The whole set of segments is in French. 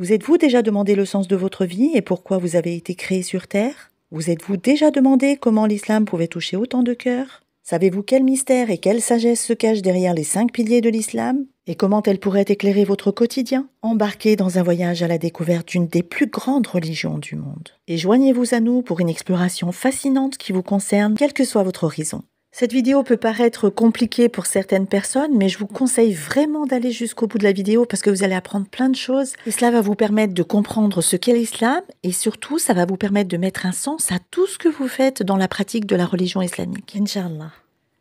Vous êtes-vous déjà demandé le sens de votre vie et pourquoi vous avez été créé sur Terre Vous êtes-vous déjà demandé comment l'islam pouvait toucher autant de cœurs Savez-vous quel mystère et quelle sagesse se cachent derrière les cinq piliers de l'islam et comment elles pourraient éclairer votre quotidien Embarquez dans un voyage à la découverte d'une des plus grandes religions du monde. Et joignez-vous à nous pour une exploration fascinante qui vous concerne, quel que soit votre horizon. Cette vidéo peut paraître compliquée pour certaines personnes, mais je vous conseille vraiment d'aller jusqu'au bout de la vidéo parce que vous allez apprendre plein de choses et cela va vous permettre de comprendre ce qu'est l'islam et surtout ça va vous permettre de mettre un sens à tout ce que vous faites dans la pratique de la religion islamique. Inch'Allah.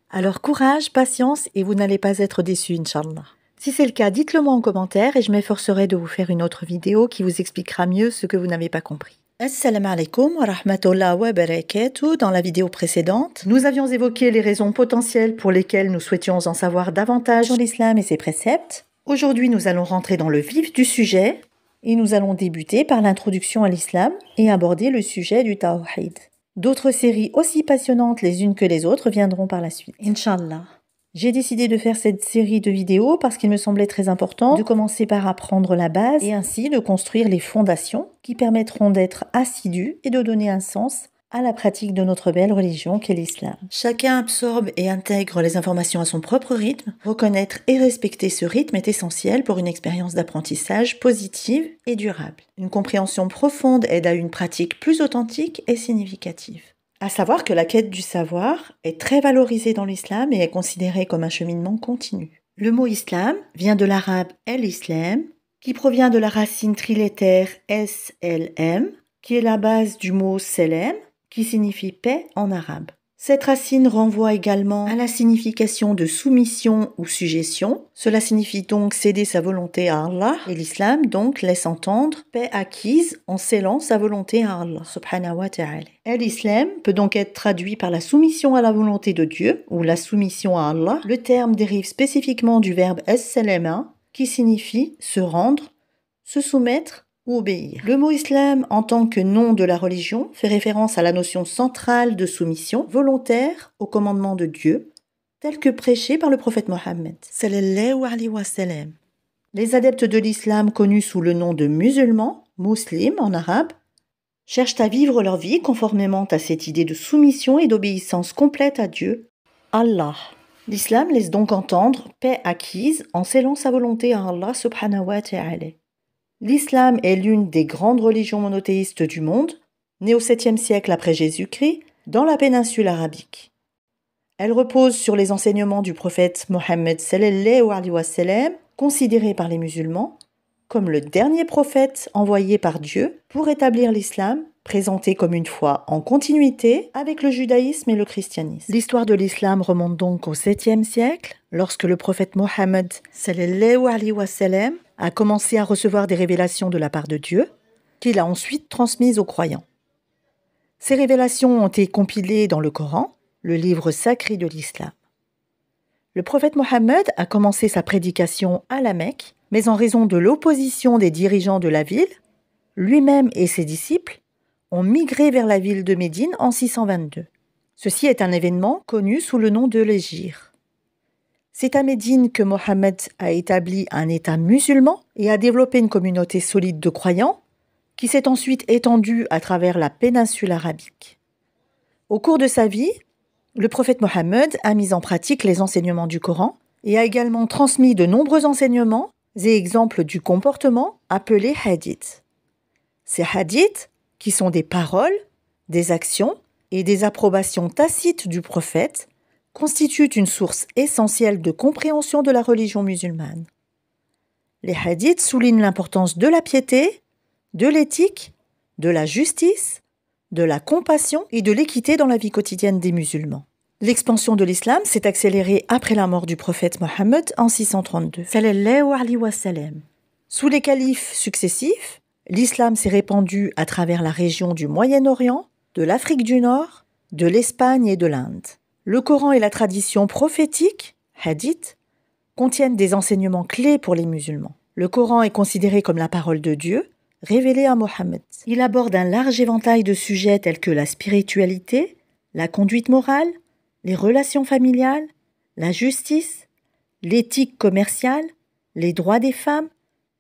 Alors courage, patience et vous n'allez pas être déçus, Inch'Allah. Si c'est le cas, dites-le moi en commentaire et je m'efforcerai de vous faire une autre vidéo qui vous expliquera mieux ce que vous n'avez pas compris. Assalamu alaikum wa rahmatullahi wa barakatuh. Dans la vidéo précédente, nous avions évoqué les raisons potentielles pour lesquelles nous souhaitions en savoir davantage sur l'islam et ses préceptes. Aujourd'hui, nous allons rentrer dans le vif du sujet et nous allons débuter par l'introduction à l'islam et aborder le sujet du tawhid. D'autres séries aussi passionnantes les unes que les autres viendront par la suite. Inch'Allah. J'ai décidé de faire cette série de vidéos parce qu'il me semblait très important de commencer par apprendre la base et ainsi de construire les fondations qui permettront d'être assidus et de donner un sens à la pratique de notre belle religion qu'est l'islam. Chacun absorbe et intègre les informations à son propre rythme. Reconnaître et respecter ce rythme est essentiel pour une expérience d'apprentissage positive et durable. Une compréhension profonde aide à une pratique plus authentique et significative. À savoir que la quête du savoir est très valorisée dans l'islam et est considérée comme un cheminement continu. Le mot islam vient de l'arabe el-islam, qui provient de la racine trilétaire SLM, qui est la base du mot selem, qui signifie paix en arabe. Cette racine renvoie également à la signification de soumission ou suggestion. Cela signifie donc céder sa volonté à Allah et l'islam donc laisse entendre paix acquise en scellant sa volonté à Allah subhanahu wa ta'ala. L'islam peut donc être traduit par la soumission à la volonté de Dieu ou la soumission à Allah. Le terme dérive spécifiquement du verbe es salama qui signifie se rendre, se soumettre le mot islam, en tant que nom de la religion, fait référence à la notion centrale de soumission volontaire au commandement de Dieu, tel que prêché par le prophète Mohammed. Les adeptes de l'islam connus sous le nom de musulmans, muslims en arabe, cherchent à vivre leur vie conformément à cette idée de soumission et d'obéissance complète à Dieu, Allah. L'islam laisse donc entendre paix acquise en scellant sa volonté à Allah subhanahu wa ta'ala. L'islam est l'une des grandes religions monothéistes du monde, née au 7e siècle après Jésus-Christ, dans la péninsule arabique. Elle repose sur les enseignements du prophète Mohammed alayhi wa sallam, considéré par les musulmans comme le dernier prophète envoyé par Dieu pour établir l'islam, présenté comme une foi en continuité avec le judaïsme et le christianisme. L'histoire de l'islam remonte donc au 7e siècle, lorsque le prophète Mohammed a commencé à recevoir des révélations de la part de Dieu, qu'il a ensuite transmises aux croyants. Ces révélations ont été compilées dans le Coran, le livre sacré de l'islam. Le prophète Mohammed a commencé sa prédication à la Mecque, mais en raison de l'opposition des dirigeants de la ville, lui-même et ses disciples ont migré vers la ville de Médine en 622. Ceci est un événement connu sous le nom de l'Égir. C'est à Médine que Mohammed a établi un État musulman et a développé une communauté solide de croyants qui s'est ensuite étendue à travers la péninsule arabique. Au cours de sa vie, le prophète Mohammed a mis en pratique les enseignements du Coran et a également transmis de nombreux enseignements et exemples du comportement appelés hadiths. Ces hadiths, qui sont des paroles, des actions et des approbations tacites du prophète, constituent une source essentielle de compréhension de la religion musulmane. Les hadiths soulignent l'importance de la piété, de l'éthique, de la justice, de la compassion et de l'équité dans la vie quotidienne des musulmans. L'expansion de l'islam s'est accélérée après la mort du prophète Mohammed en 632. Sous les califes successifs, l'islam s'est répandu à travers la région du Moyen-Orient, de l'Afrique du Nord, de l'Espagne et de l'Inde le Coran et la tradition prophétique, hadith, contiennent des enseignements clés pour les musulmans. Le Coran est considéré comme la parole de Dieu, révélée à Mohammed. Il aborde un large éventail de sujets tels que la spiritualité, la conduite morale, les relations familiales, la justice, l'éthique commerciale, les droits des femmes,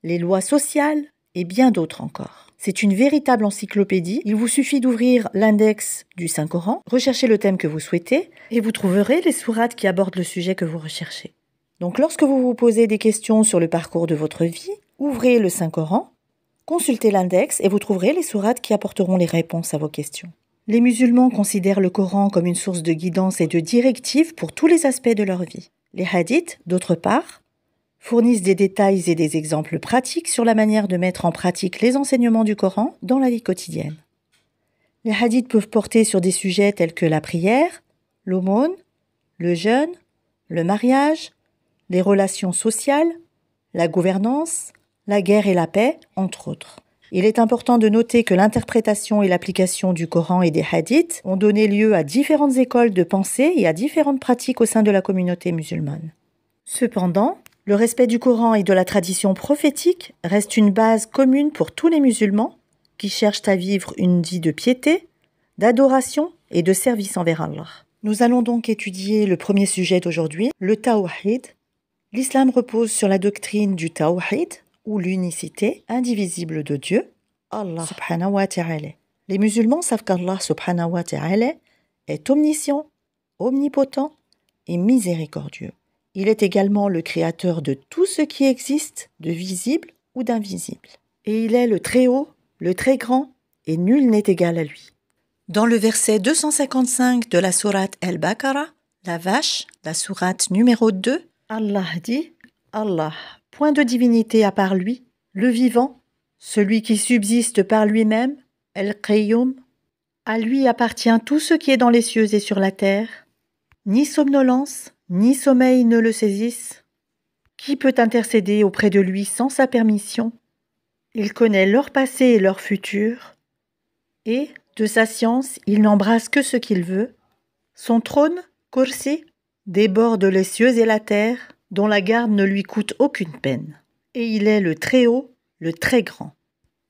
les lois sociales et bien d'autres encore. C'est une véritable encyclopédie. Il vous suffit d'ouvrir l'index du Saint-Coran, recherchez le thème que vous souhaitez, et vous trouverez les sourates qui abordent le sujet que vous recherchez. Donc lorsque vous vous posez des questions sur le parcours de votre vie, ouvrez le Saint-Coran, consultez l'index et vous trouverez les sourates qui apporteront les réponses à vos questions. Les musulmans considèrent le Coran comme une source de guidance et de directive pour tous les aspects de leur vie. Les hadiths, d'autre part, fournissent des détails et des exemples pratiques sur la manière de mettre en pratique les enseignements du Coran dans la vie quotidienne. Les hadiths peuvent porter sur des sujets tels que la prière, l'aumône, le jeûne, le mariage, les relations sociales, la gouvernance, la guerre et la paix, entre autres. Il est important de noter que l'interprétation et l'application du Coran et des hadiths ont donné lieu à différentes écoles de pensée et à différentes pratiques au sein de la communauté musulmane. Cependant, le respect du Coran et de la tradition prophétique reste une base commune pour tous les musulmans qui cherchent à vivre une vie de piété, d'adoration et de service envers Allah. Nous allons donc étudier le premier sujet d'aujourd'hui, le Tawhid. L'islam repose sur la doctrine du Tawhid, ou l'unicité indivisible de Dieu, Allah subhanahu wa ta'ala. Les musulmans savent qu'Allah subhanahu wa ta'ala est omniscient, omnipotent et miséricordieux. Il est également le créateur de tout ce qui existe, de visible ou d'invisible. Et il est le très haut, le très grand, et nul n'est égal à lui. Dans le verset 255 de la sourate El-Baqarah, la vache, la sourate numéro 2, Allah dit Allah, point de divinité à part lui, le vivant, celui qui subsiste par lui-même, El-Qayyum, à lui appartient tout ce qui est dans les cieux et sur la terre, ni somnolence, ni sommeil ne le saisissent. Qui peut intercéder auprès de lui sans sa permission Il connaît leur passé et leur futur, et, de sa science, il n'embrasse que ce qu'il veut. Son trône, Kursi, déborde les cieux et la terre, dont la garde ne lui coûte aucune peine. Et il est le très haut, le très grand.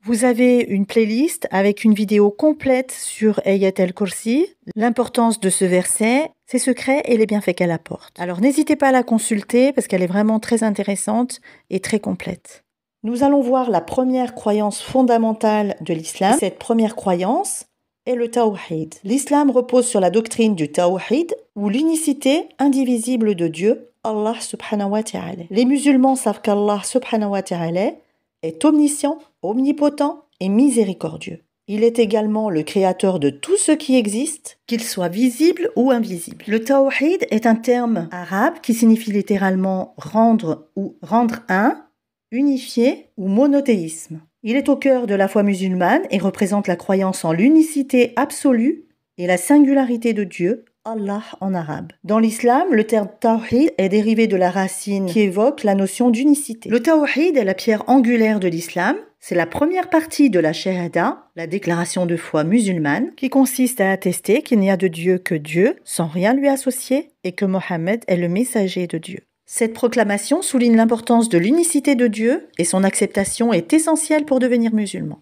Vous avez une playlist avec une vidéo complète sur Ayat el Kursi, l'importance de ce verset ses secrets et les bienfaits qu'elle apporte. Alors n'hésitez pas à la consulter parce qu'elle est vraiment très intéressante et très complète. Nous allons voir la première croyance fondamentale de l'islam. Cette première croyance est le tawhid. L'islam repose sur la doctrine du tawhid ou l'unicité indivisible de Dieu, Allah subhanahu wa ta'ala. Les musulmans savent qu'Allah subhanahu wa ta'ala est omniscient, omnipotent et miséricordieux. Il est également le créateur de tout ce qui existe, qu'il soit visible ou invisible. Le tawhid est un terme arabe qui signifie littéralement rendre ou rendre un, unifié ou monothéisme. Il est au cœur de la foi musulmane et représente la croyance en l'unicité absolue et la singularité de Dieu, Allah en arabe. Dans l'islam, le terme tawhid est dérivé de la racine qui évoque la notion d'unicité. Le tawhid est la pierre angulaire de l'islam c'est la première partie de la Shahada, la déclaration de foi musulmane, qui consiste à attester qu'il n'y a de Dieu que Dieu, sans rien lui associer, et que Mohammed est le messager de Dieu. Cette proclamation souligne l'importance de l'unicité de Dieu et son acceptation est essentielle pour devenir musulman.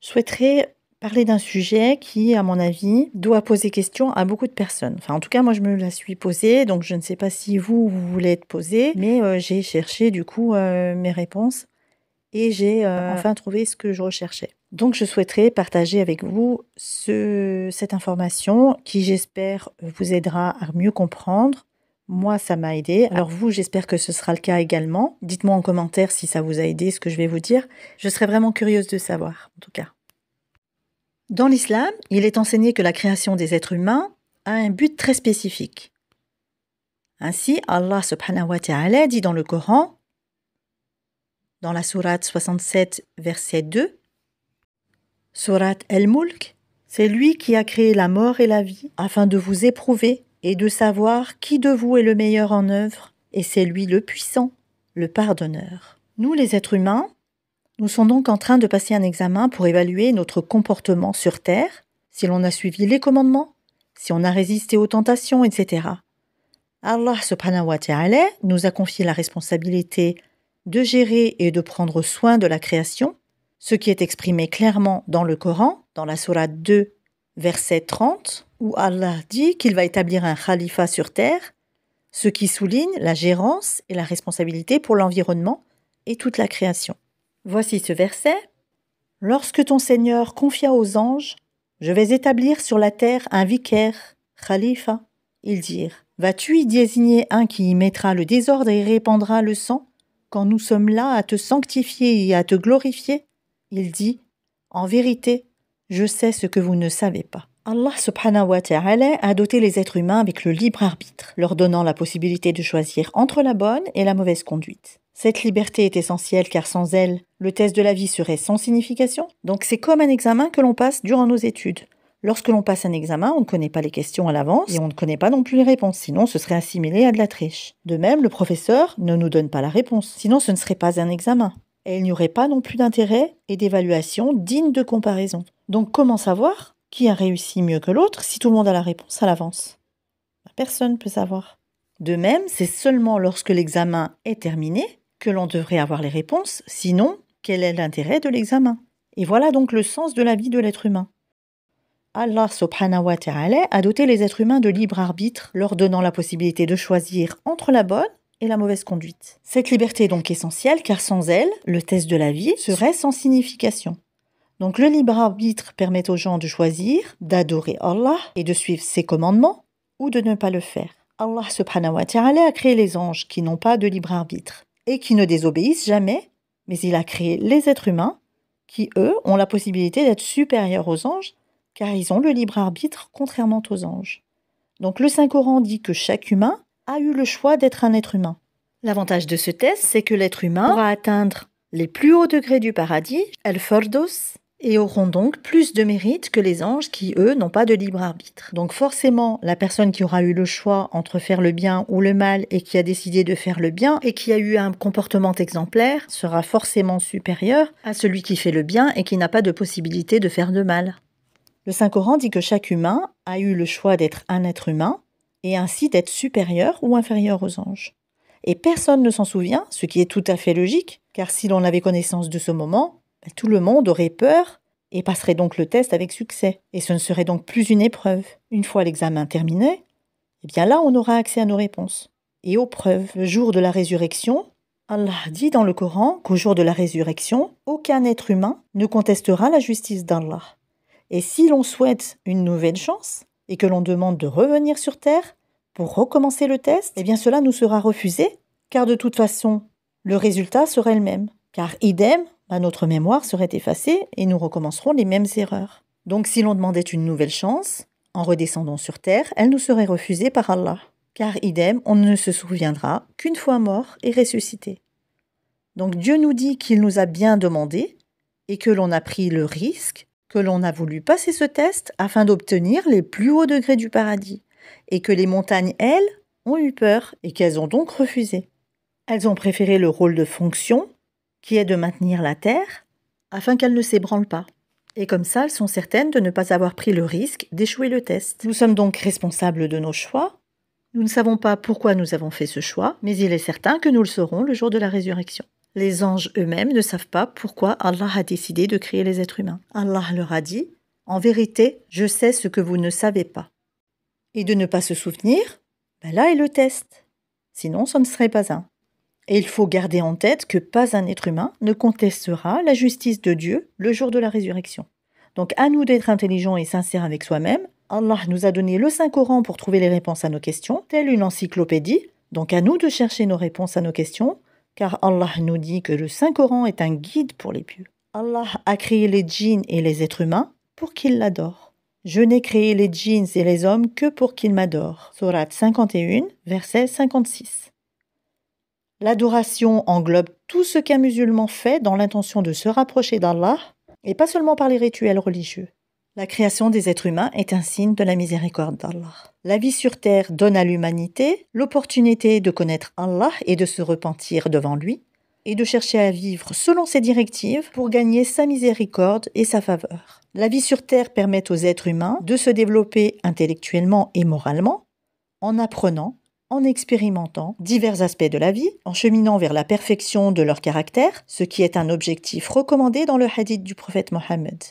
Je souhaiterais parler d'un sujet qui, à mon avis, doit poser question à beaucoup de personnes. Enfin, en tout cas, moi, je me la suis posée, donc je ne sais pas si vous, vous voulez être posée, mais euh, j'ai cherché, du coup, euh, mes réponses et j'ai euh, enfin trouvé ce que je recherchais. Donc je souhaiterais partager avec vous cette information qui j'espère vous aidera à mieux comprendre. Moi, ça m'a aidé. Alors vous, j'espère que ce sera le cas également. Dites-moi en commentaire si ça vous a aidé ce que je vais vous dire. Je serais vraiment curieuse de savoir, en tout cas. Dans l'islam, il est enseigné que la création des êtres humains a un but très spécifique. Ainsi, Allah subhanahu wa ta'ala dit dans le Coran dans la sourate 67, verset 2. Sourate El-Mulk, c'est lui qui a créé la mort et la vie afin de vous éprouver et de savoir qui de vous est le meilleur en œuvre, et c'est lui le puissant, le pardonneur. Nous, les êtres humains, nous sommes donc en train de passer un examen pour évaluer notre comportement sur Terre, si l'on a suivi les commandements, si on a résisté aux tentations, etc. Allah subhanahu wa nous a confié la responsabilité de gérer et de prendre soin de la création, ce qui est exprimé clairement dans le Coran, dans la Surah 2, verset 30, où Allah dit qu'il va établir un khalifa sur terre, ce qui souligne la gérance et la responsabilité pour l'environnement et toute la création. Voici ce verset. Lorsque ton Seigneur confia aux anges, je vais établir sur la terre un vicaire, khalifa. Ils dirent, vas-tu y désigner un qui y mettra le désordre et répandra le sang quand nous sommes là à te sanctifier et à te glorifier, il dit En vérité, je sais ce que vous ne savez pas. Allah subhanahu wa ta'ala a doté les êtres humains avec le libre arbitre, leur donnant la possibilité de choisir entre la bonne et la mauvaise conduite. Cette liberté est essentielle car sans elle, le test de la vie serait sans signification. Donc c'est comme un examen que l'on passe durant nos études. Lorsque l'on passe un examen, on ne connaît pas les questions à l'avance et on ne connaît pas non plus les réponses, sinon ce serait assimilé à de la triche. De même, le professeur ne nous donne pas la réponse, sinon ce ne serait pas un examen. Et il n'y aurait pas non plus d'intérêt et d'évaluation digne de comparaison. Donc comment savoir qui a réussi mieux que l'autre si tout le monde a la réponse à l'avance Personne ne peut savoir. De même, c'est seulement lorsque l'examen est terminé que l'on devrait avoir les réponses, sinon quel est l'intérêt de l'examen Et voilà donc le sens de la vie de l'être humain. Allah subhanahu wa ta'ala a doté les êtres humains de libre arbitre, leur donnant la possibilité de choisir entre la bonne et la mauvaise conduite. Cette liberté est donc essentielle car sans elle, le test de la vie serait sans signification. Donc le libre arbitre permet aux gens de choisir, d'adorer Allah et de suivre ses commandements ou de ne pas le faire. Allah subhanahu wa a créé les anges qui n'ont pas de libre arbitre et qui ne désobéissent jamais, mais il a créé les êtres humains qui, eux, ont la possibilité d'être supérieurs aux anges car ils ont le libre arbitre, contrairement aux anges. Donc le Saint-Coran dit que chaque humain a eu le choix d'être un être humain. L'avantage de ce test, c'est que l'être humain pourra atteindre les plus hauts degrés du paradis, El Fordos, et auront donc plus de mérite que les anges qui, eux, n'ont pas de libre arbitre. Donc forcément, la personne qui aura eu le choix entre faire le bien ou le mal et qui a décidé de faire le bien et qui a eu un comportement exemplaire sera forcément supérieure à celui qui fait le bien et qui n'a pas de possibilité de faire de mal. Le Saint-Coran dit que chaque humain a eu le choix d'être un être humain et ainsi d'être supérieur ou inférieur aux anges. Et personne ne s'en souvient, ce qui est tout à fait logique, car si l'on avait connaissance de ce moment, ben, tout le monde aurait peur et passerait donc le test avec succès. Et ce ne serait donc plus une épreuve. Une fois l'examen terminé, eh bien là, on aura accès à nos réponses et aux preuves. Le jour de la résurrection, Allah dit dans le Coran qu'au jour de la résurrection, aucun être humain ne contestera la justice d'Allah. Et si l'on souhaite une nouvelle chance et que l'on demande de revenir sur Terre pour recommencer le test, eh bien cela nous sera refusé, car de toute façon, le résultat serait le même. Car idem, notre mémoire serait effacée et nous recommencerons les mêmes erreurs. Donc si l'on demandait une nouvelle chance, en redescendant sur Terre, elle nous serait refusée par Allah. Car idem, on ne se souviendra qu'une fois mort et ressuscité. Donc Dieu nous dit qu'il nous a bien demandé et que l'on a pris le risque que l'on a voulu passer ce test afin d'obtenir les plus hauts degrés du paradis, et que les montagnes, elles, ont eu peur et qu'elles ont donc refusé. Elles ont préféré le rôle de fonction, qui est de maintenir la Terre, afin qu'elle ne s'ébranle pas. Et comme ça, elles sont certaines de ne pas avoir pris le risque d'échouer le test. Nous sommes donc responsables de nos choix. Nous ne savons pas pourquoi nous avons fait ce choix, mais il est certain que nous le saurons le jour de la résurrection. Les anges eux-mêmes ne savent pas pourquoi Allah a décidé de créer les êtres humains. Allah leur a dit En vérité, je sais ce que vous ne savez pas. Et de ne pas se souvenir, ben là est le test. Sinon, ce ne serait pas un. Et il faut garder en tête que pas un être humain ne contestera la justice de Dieu le jour de la résurrection. Donc à nous d'être intelligents et sincères avec soi-même. Allah nous a donné le Saint-Coran pour trouver les réponses à nos questions, telle une encyclopédie. Donc à nous de chercher nos réponses à nos questions car Allah nous dit que le Saint-Coran est un guide pour les pieux. Allah a créé les djinns et les êtres humains pour qu'ils l'adorent. Je n'ai créé les djinns et les hommes que pour qu'ils m'adorent. Surat 51, verset 56. L'adoration englobe tout ce qu'un musulman fait dans l'intention de se rapprocher d'Allah, et pas seulement par les rituels religieux. La création des êtres humains est un signe de la miséricorde d'Allah. La vie sur terre donne à l'humanité l'opportunité de connaître Allah et de se repentir devant lui, et de chercher à vivre selon ses directives pour gagner sa miséricorde et sa faveur. La vie sur terre permet aux êtres humains de se développer intellectuellement et moralement en apprenant, en expérimentant divers aspects de la vie, en cheminant vers la perfection de leur caractère, ce qui est un objectif recommandé dans le hadith du prophète Mohammed.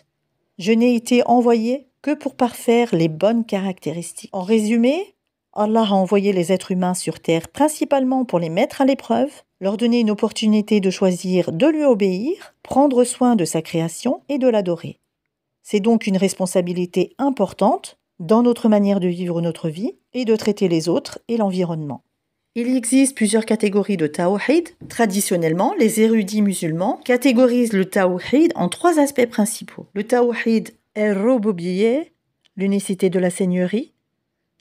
Je n'ai été envoyé que pour parfaire les bonnes caractéristiques. En résumé, Allah a envoyé les êtres humains sur terre principalement pour les mettre à l'épreuve, leur donner une opportunité de choisir de lui obéir, prendre soin de sa création et de l'adorer. C'est donc une responsabilité importante dans notre manière de vivre notre vie et de traiter les autres et l'environnement. Il existe plusieurs catégories de tawhid. Traditionnellement, les érudits musulmans catégorisent le tawhid en trois aspects principaux. Le tawhid est l'unicité de la Seigneurie.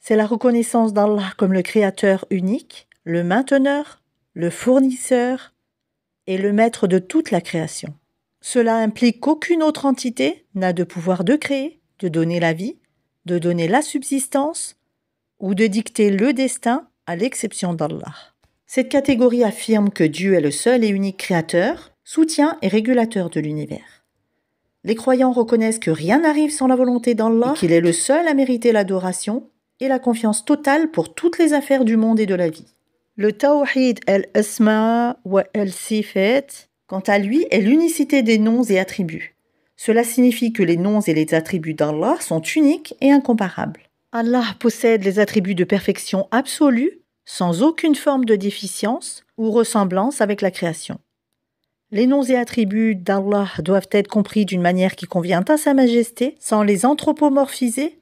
C'est la reconnaissance d'Allah comme le Créateur unique, le mainteneur, le fournisseur et le maître de toute la création. Cela implique qu'aucune autre entité n'a de pouvoir de créer, de donner la vie, de donner la subsistance ou de dicter le destin à l'exception d'Allah. Cette catégorie affirme que Dieu est le seul et unique créateur, soutien et régulateur de l'univers. Les croyants reconnaissent que rien n'arrive sans la volonté d'Allah, qu'il est le seul à mériter l'adoration et la confiance totale pour toutes les affaires du monde et de la vie. Le Tawhid al-Asma wa al-Sifat, quant à lui, est l'unicité des noms et attributs. Cela signifie que les noms et les attributs d'Allah sont uniques et incomparables. Allah possède les attributs de perfection absolue, sans aucune forme de déficience ou ressemblance avec la création. Les noms et attributs d'Allah doivent être compris d'une manière qui convient à Sa Majesté, sans les anthropomorphiser,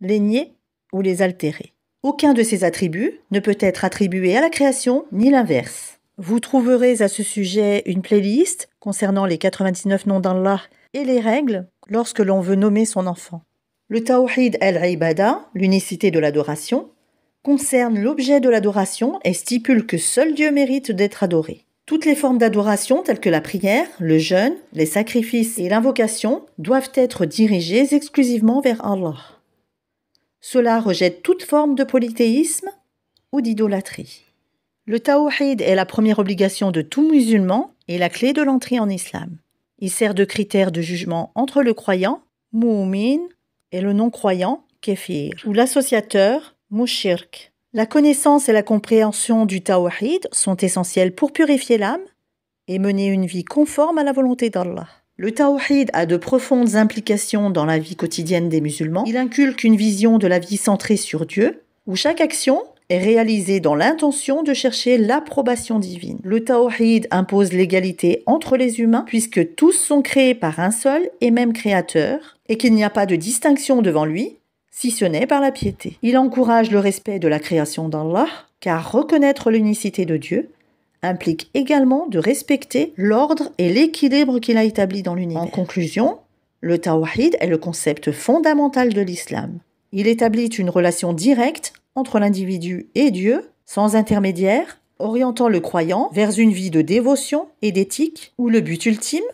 les nier ou les altérer. Aucun de ces attributs ne peut être attribué à la création, ni l'inverse. Vous trouverez à ce sujet une playlist concernant les 99 noms d'Allah et les règles lorsque l'on veut nommer son enfant. Le Tawhid al ibada l'unicité de l'adoration, concerne l'objet de l'adoration et stipule que seul Dieu mérite d'être adoré. Toutes les formes d'adoration telles que la prière, le jeûne, les sacrifices et l'invocation doivent être dirigées exclusivement vers Allah. Cela rejette toute forme de polythéisme ou d'idolâtrie. Le tawhid est la première obligation de tout musulman et la clé de l'entrée en islam. Il sert de critère de jugement entre le croyant, mu'min, et le non-croyant, kéfir, ou l'associateur, mouchirk. La connaissance et la compréhension du tawhid sont essentielles pour purifier l'âme et mener une vie conforme à la volonté d'Allah. Le tawhid a de profondes implications dans la vie quotidienne des musulmans. Il inculque une vision de la vie centrée sur Dieu, où chaque action est réalisé dans l'intention de chercher l'approbation divine. Le Tawhid impose l'égalité entre les humains puisque tous sont créés par un seul et même créateur et qu'il n'y a pas de distinction devant lui, si ce n'est par la piété. Il encourage le respect de la création d'Allah car reconnaître l'unicité de Dieu implique également de respecter l'ordre et l'équilibre qu'il a établi dans l'univers. En conclusion, le Tawhid est le concept fondamental de l'islam. Il établit une relation directe entre l'individu et Dieu, sans intermédiaire, orientant le croyant vers une vie de dévotion et d'éthique où le but ultime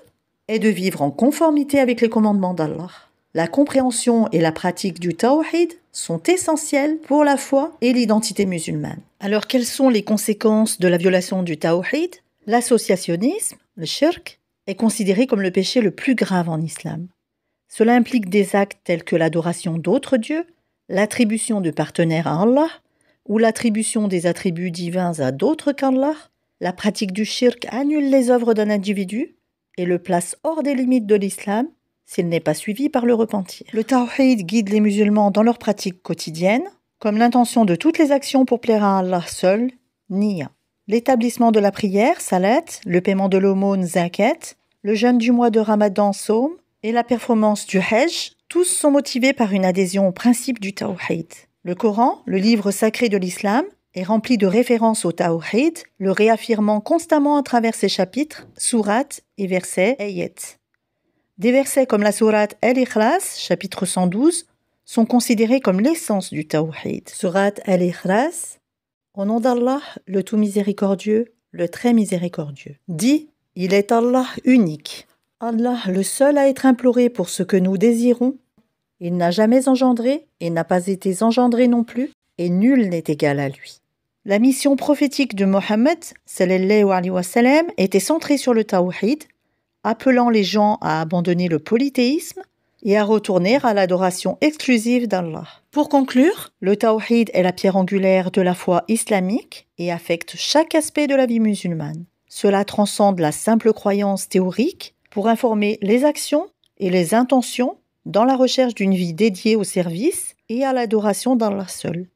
est de vivre en conformité avec les commandements d'Allah. La compréhension et la pratique du tawhid sont essentielles pour la foi et l'identité musulmane. Alors quelles sont les conséquences de la violation du tawhid L'associationnisme, le shirk, est considéré comme le péché le plus grave en islam. Cela implique des actes tels que l'adoration d'autres dieux, l'attribution de partenaires à Allah ou l'attribution des attributs divins à d'autres qu'Allah, la pratique du shirk annule les œuvres d'un individu et le place hors des limites de l'islam s'il n'est pas suivi par le repentir. Le tawhid guide les musulmans dans leurs pratiques quotidiennes, comme l'intention de toutes les actions pour plaire à Allah seul, nia. L'établissement de la prière, salat, le paiement de l'aumône, zakat, le jeûne du mois de Ramadan, saum, et la performance du hajj, tous sont motivés par une adhésion au principe du Tawhid. Le Coran, le livre sacré de l'islam, est rempli de références au Tawhid, le réaffirmant constamment à travers ses chapitres, sourates et versets ayat. Des versets comme la sourate Al-Ikhlas, chapitre 112, sont considérés comme l'essence du Tawhid. Sourate Al-Ikhlas, au nom d'Allah, le tout miséricordieux, le très miséricordieux. Dit, il est Allah unique, Allah le seul à être imploré pour ce que nous désirons il n'a jamais engendré et n'a pas été engendré non plus, et nul n'est égal à lui. La mission prophétique de Mohammed était centrée sur le tawhid, appelant les gens à abandonner le polythéisme et à retourner à l'adoration exclusive d'Allah. Pour conclure, le tawhid est la pierre angulaire de la foi islamique et affecte chaque aspect de la vie musulmane. Cela transcende la simple croyance théorique pour informer les actions et les intentions dans la recherche d'une vie dédiée au service et à l'adoration d'Allah seul.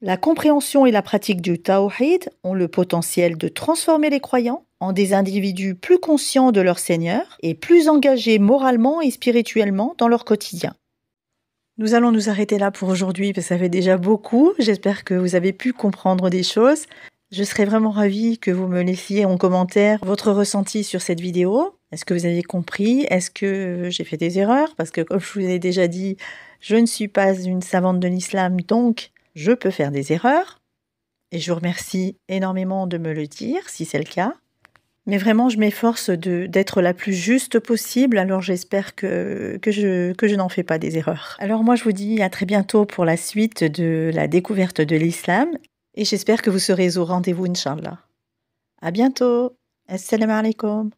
La compréhension et la pratique du Tawhid ont le potentiel de transformer les croyants en des individus plus conscients de leur Seigneur et plus engagés moralement et spirituellement dans leur quotidien. Nous allons nous arrêter là pour aujourd'hui parce que ça fait déjà beaucoup. J'espère que vous avez pu comprendre des choses. Je serais vraiment ravie que vous me laissiez en commentaire votre ressenti sur cette vidéo. Est-ce que vous avez compris Est-ce que euh, j'ai fait des erreurs Parce que comme je vous ai déjà dit, je ne suis pas une savante de l'islam, donc je peux faire des erreurs. Et je vous remercie énormément de me le dire, si c'est le cas. Mais vraiment, je m'efforce d'être la plus juste possible, alors j'espère que, je, je n'en fais pas des erreurs. Alors moi, je vous dis à très bientôt pour la suite de la découverte de l'islam, et j'espère que vous serez au rendez-vous, Inch'Allah. À bientôt Assalamu alaikum